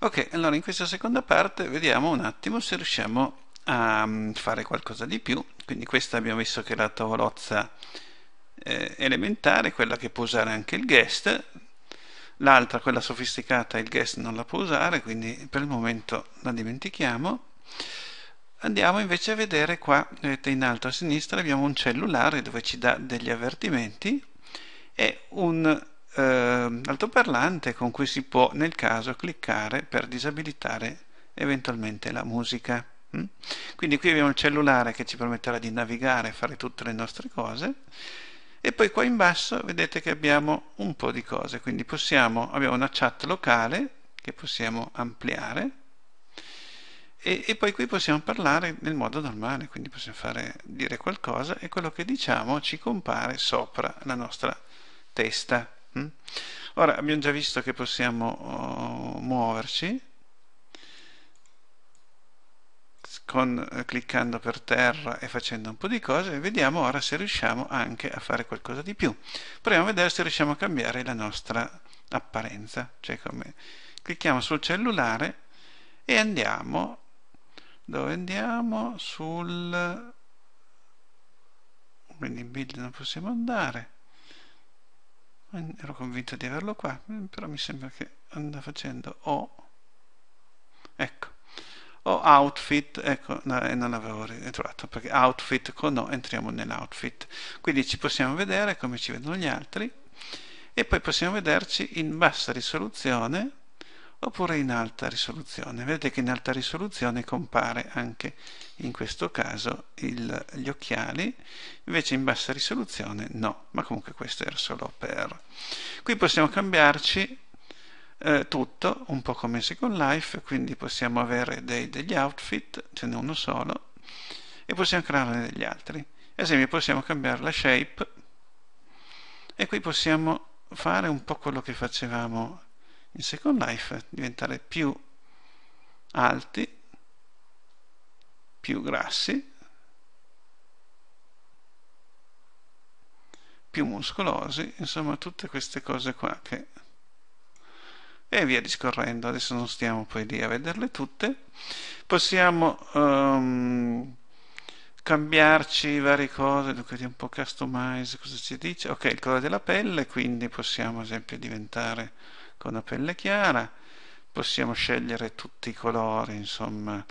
Ok, allora in questa seconda parte vediamo un attimo se riusciamo a mm, fare qualcosa di più. Quindi questa abbiamo visto che è la tavolozza eh, elementare, quella che può usare anche il guest. L'altra, quella sofisticata, il guest non la può usare, quindi per il momento la dimentichiamo. Andiamo invece a vedere qua, vedete eh, in alto a sinistra abbiamo un cellulare dove ci dà degli avvertimenti e un eh, altoparlante con cui si può nel caso cliccare per disabilitare eventualmente la musica. Mm? Quindi qui abbiamo il cellulare che ci permetterà di navigare e fare tutte le nostre cose e poi qua in basso vedete che abbiamo un po' di cose, quindi possiamo, abbiamo una chat locale che possiamo ampliare e, e, poi qui possiamo parlare nel modo normale, quindi possiamo fare, dire qualcosa e quello che diciamo ci compare sopra la nostra testa. Mm? Ora abbiamo già visto che possiamo oh, muoverci con, eh, cliccando per terra e facendo un po' di cose e vediamo ora se riusciamo anche a fare qualcosa di più. Proviamo a vedere se riusciamo a cambiare la nostra apparenza. Cioè come clicchiamo sul cellulare e andiamo dove andiamo sul quindi in build non possiamo andare eh, ero convinto di averlo qua eh, però mi sembra che andava facendo o ecco o outfit ecco no, eh, non l'avevo ritrovato perché outfit con o entriamo nell'outfit quindi ci possiamo vedere come ci vedono gli altri e poi possiamo vederci in bassa risoluzione oppure in alta risoluzione. Vedete che in alta risoluzione compare anche in questo caso il, gli occhiali, invece in bassa risoluzione no, ma comunque questo era solo per. Qui possiamo cambiarci eh, tutto, un po' come Second Life, quindi possiamo avere dei, degli outfit, ce n'è uno solo, e possiamo crearne degli altri. Ad esempio possiamo cambiare la shape e qui possiamo fare un po' quello che facevamo il second life diventare più alti, più grassi, più muscolosi, insomma tutte queste cose qua che... e via discorrendo, adesso non stiamo poi lì a vederle tutte, possiamo um, cambiarci varie cose, dunque di un po' customize, cosa ci dice? Ok, il colore della pelle, quindi possiamo ad esempio diventare con la pelle chiara, possiamo scegliere tutti i colori, insomma,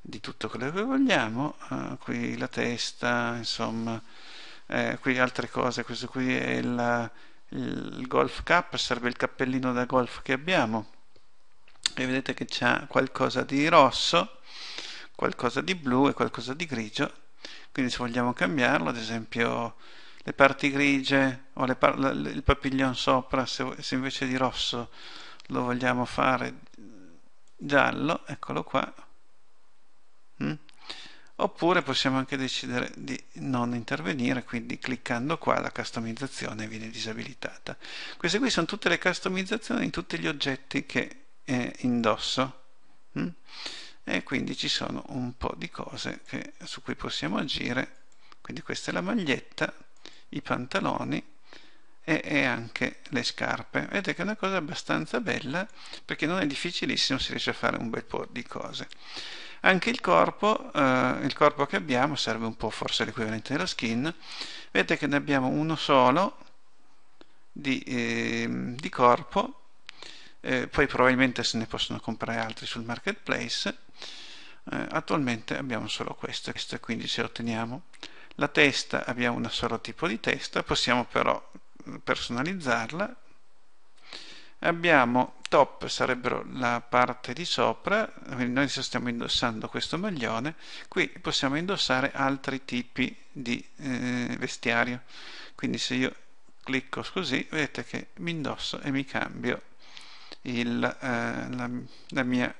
di tutto quello che vogliamo, uh, qui la testa, insomma, eh, qui altre cose, questo qui è il, il golf cap, serve il cappellino da golf che abbiamo, e vedete che c'è qualcosa di rosso, qualcosa di blu e qualcosa di grigio, quindi se vogliamo cambiarlo, ad esempio le parti grigie o par il papillon sopra, se, se invece di rosso lo vogliamo fare giallo, eccolo qua, mm? oppure possiamo anche decidere di non intervenire, quindi cliccando qua la customizzazione viene disabilitata. Queste qui sono tutte le customizzazioni di tutti gli oggetti che eh, indosso mm? e quindi ci sono un po' di cose che, su cui possiamo agire, quindi questa è la maglietta, i pantaloni e, e anche le scarpe Vedete che è una cosa abbastanza bella perché non è difficilissimo si riesce a fare un bel po' di cose anche il corpo, eh, il corpo che abbiamo serve un po' forse l'equivalente della skin vedete che ne abbiamo uno solo di, eh, di corpo eh, poi probabilmente se ne possono comprare altri sul marketplace eh, attualmente abbiamo solo questo, questo quindi se otteniamo la testa, abbiamo un solo tipo di testa, possiamo però mm, personalizzarla. Abbiamo top, sarebbero la parte di sopra, noi stiamo indossando questo maglione, qui possiamo indossare altri tipi di eh, vestiario. Quindi se io clicco così, vedete che mi indosso e mi cambio il, eh, la, la mia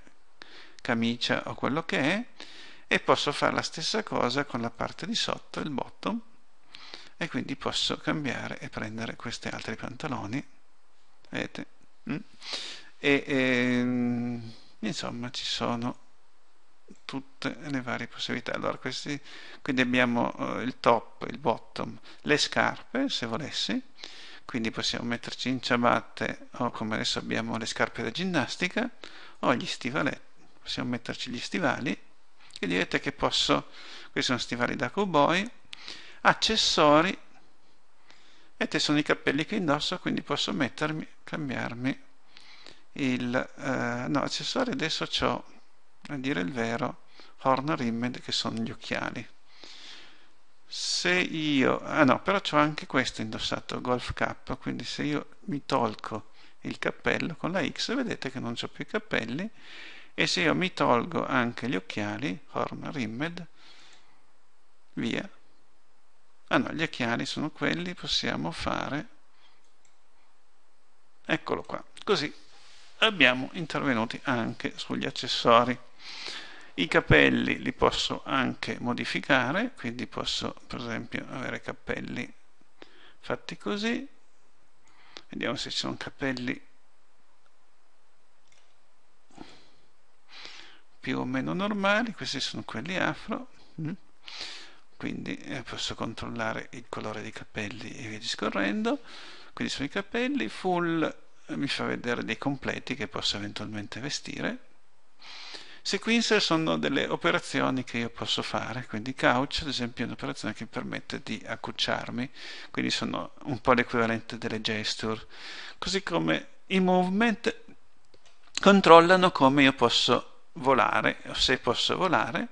camicia o quello che è e posso fare la stessa cosa con la parte di sotto, il bottom e quindi posso cambiare e prendere questi altri pantaloni vedete mm? e, e, ehm, insomma ci sono tutte le varie possibilità allora questi quindi abbiamo uh, il top il bottom le scarpe se volessi quindi possiamo metterci in ciabatte o come adesso abbiamo le scarpe da ginnastica o gli stivaletti possiamo metterci gli stivali che vedete che posso questi sono stivali da cowboy accessori vedete sono i capelli che indosso quindi posso mettermi cambiarmi il eh, no accessori adesso ho a dire il vero horn rimmed che sono gli occhiali se io ah no però ho anche questo indossato golf cap quindi se io mi tolgo il cappello con la x vedete che non ho più i cappelli e se io mi tolgo anche gli occhiali Horn Rimmed via ah no, gli occhiali sono quelli possiamo fare eccolo qua così abbiamo intervenuti anche sugli accessori i capelli li posso anche modificare quindi posso per esempio avere capelli fatti così vediamo se ci sono capelli più o meno normali, questi sono quelli afro, mm. quindi eh, posso controllare il colore dei capelli e via discorrendo, quindi sono i capelli, full eh, mi fa vedere dei completi che posso eventualmente vestire, sequencer sono delle operazioni che io posso fare, quindi couch ad esempio è un'operazione che mi permette di accucciarmi, quindi sono un po' l'equivalente delle gesture, così come i movement controllano come io posso volare, o se posso volare,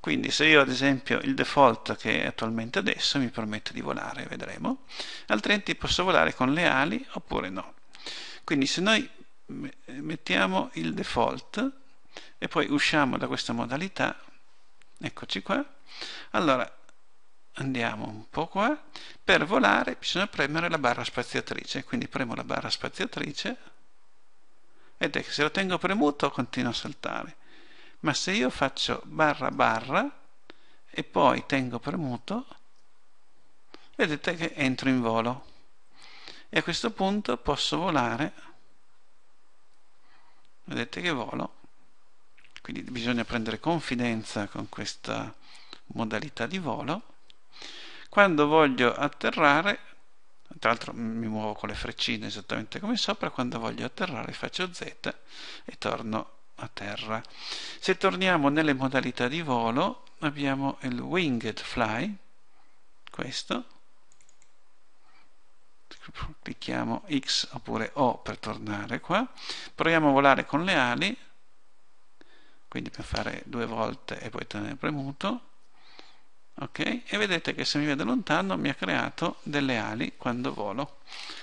quindi se io ad esempio il default che è attualmente adesso mi permette di volare, vedremo, altrimenti posso volare con le ali oppure no. Quindi se noi mettiamo il default e poi usciamo da questa modalità, eccoci qua, allora andiamo un po' qua, per volare bisogna premere la barra spaziatrice, quindi premo la barra spaziatrice, vedete che se lo tengo premuto continua a saltare ma se io faccio barra barra e poi tengo premuto vedete che entro in volo e a questo punto posso volare vedete che volo quindi bisogna prendere confidenza con questa modalità di volo quando voglio atterrare tra l'altro mi muovo con le freccine esattamente come sopra quando voglio atterrare faccio Z e torno a terra se torniamo nelle modalità di volo abbiamo il winged fly questo clicchiamo X oppure O per tornare qua proviamo a volare con le ali quindi per fare due volte e poi tenere premuto ok? e vedete che se mi vede lontano mi ha creato delle ali quando volo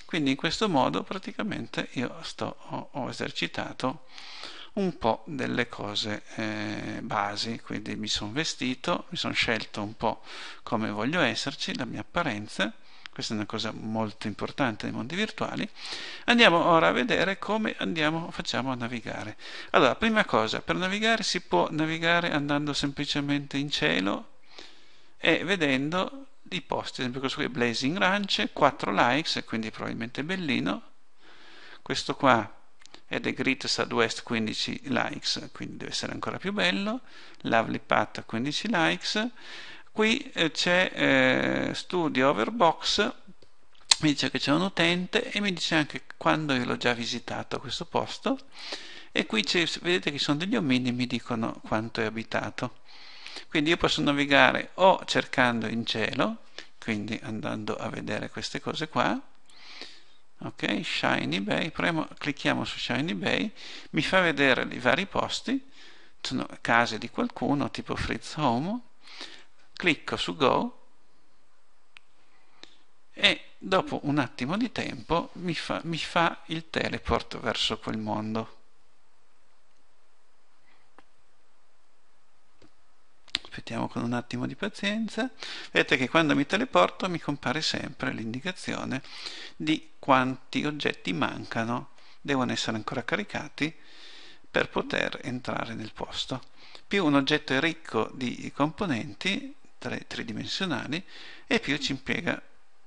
quindi in questo modo praticamente io sto, ho, ho esercitato un po' delle cose eh, basi, quindi mi sono vestito, mi sono scelto un po' come voglio esserci, la mia apparenza, questa è una cosa molto importante nei mondi virtuali. Andiamo ora a vedere come andiamo, facciamo a navigare. Allora, prima cosa, per navigare si può navigare andando semplicemente in cielo, e vedendo i post, ad esempio questo qui è Blazing Ranch, 4 likes, quindi probabilmente bellino, questo qua è The Great Southwest 15 likes, quindi deve essere ancora più bello, Lovely Pat 15 likes, qui eh, c'è eh, Studio Overbox, mi dice che c'è un utente e mi dice anche quando io l'ho già visitato questo posto e qui vedete che ci sono degli omini mi dicono quanto è abitato quindi io posso navigare o cercando in cielo, quindi andando a vedere queste cose qua, ok, Shiny Bay, premo, clicchiamo su Shiny Bay, mi fa vedere i vari posti, sono case di qualcuno, tipo Fritz Home, clicco su Go e dopo un attimo di tempo mi fa, mi fa il teleport verso quel mondo. aspettiamo con un attimo di pazienza, vedete che quando mi teleporto mi compare sempre l'indicazione di quanti oggetti mancano, devono essere ancora caricati per poter entrare nel posto. Più un oggetto è ricco di componenti tridimensionali e più ci impiega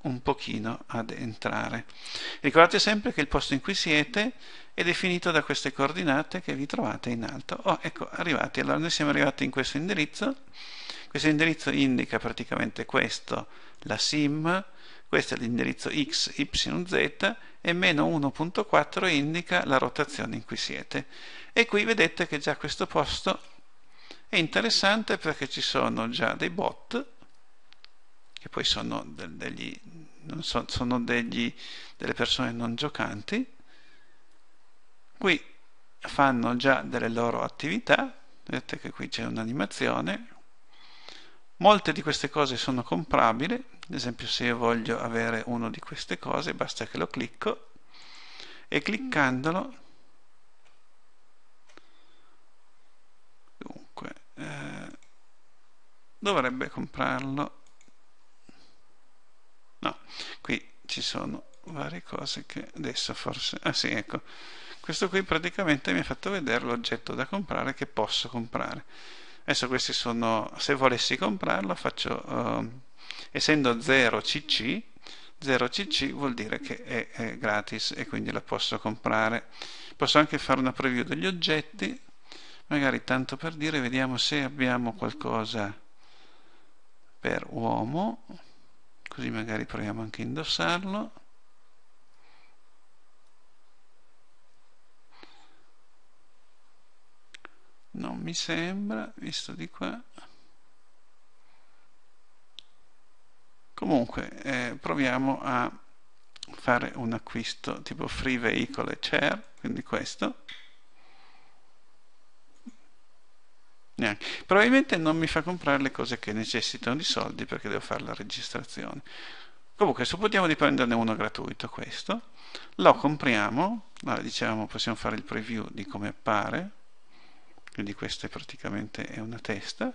un pochino ad entrare. Ricordate sempre che il posto in cui siete è definito da queste coordinate che vi trovate in alto. Oh, ecco, arrivati. Allora noi siamo arrivati in questo indirizzo. Questo indirizzo indica praticamente questo, la SIM, questo è l'indirizzo x, y, z e meno 1.4 indica la rotazione in cui siete. E qui vedete che già questo posto è interessante perché ci sono già dei bot che poi sono, degli, so, sono degli, delle persone non giocanti, qui fanno già delle loro attività, vedete che qui c'è un'animazione, molte di queste cose sono comprabili, ad esempio se io voglio avere una di queste cose basta che lo clicco e cliccandolo dunque eh, dovrebbe comprarlo no qui ci sono varie cose che adesso forse ah sì ecco questo qui praticamente mi ha fatto vedere l'oggetto da comprare che posso comprare adesso questi sono se volessi comprarlo faccio uh, essendo 0 cc 0 cc vuol dire che è, è, gratis e quindi la posso comprare posso anche fare una preview degli oggetti magari tanto per dire vediamo se abbiamo qualcosa per uomo così magari proviamo anche a indossarlo non mi sembra visto di qua comunque eh, proviamo a fare un acquisto tipo free vehicle e share quindi questo Neanche. Probabilmente non mi fa comprare le cose che necessitano di soldi perché devo fare la registrazione. Comunque, supponiamo di prenderne uno gratuito, questo. Lo compriamo, allora, diciamo, possiamo fare il preview di come appare. Quindi questa è praticamente è una testa.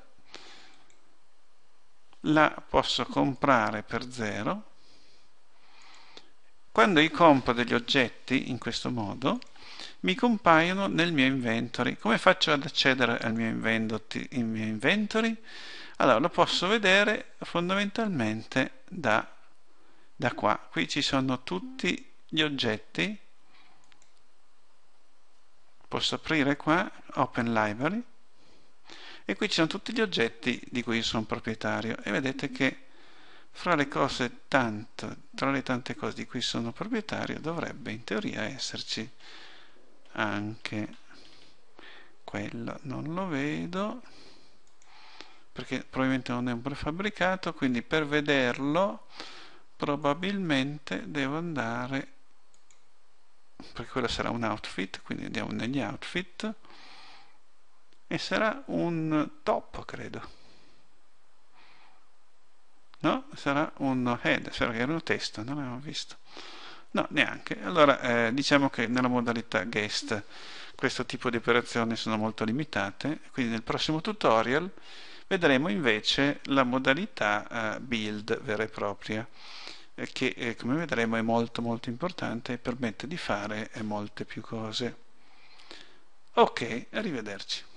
La posso comprare per 0 quando io compro degli oggetti in questo modo, mi compaiono nel mio inventory. Come faccio ad accedere al mio inventory? Allora, lo posso vedere fondamentalmente da, da qua. Qui ci sono tutti gli oggetti. Posso aprire qua, Open Library, e qui ci sono tutti gli oggetti di cui sono proprietario. E vedete che fra le cose tanto, tra le tante cose di cui sono proprietario dovrebbe in teoria esserci anche quello, non lo vedo perché probabilmente non è un prefabbricato, quindi per vederlo probabilmente devo andare perché quello sarà un outfit, quindi andiamo negli outfit e sarà un top, credo no? sarà un head sarà che era un testo non l'abbiamo visto no neanche allora eh, diciamo che nella modalità guest questo tipo di operazioni sono molto limitate quindi nel prossimo tutorial vedremo invece la modalità eh, build vera e propria eh, che eh, come vedremo è molto molto importante e permette di fare eh, molte più cose ok arrivederci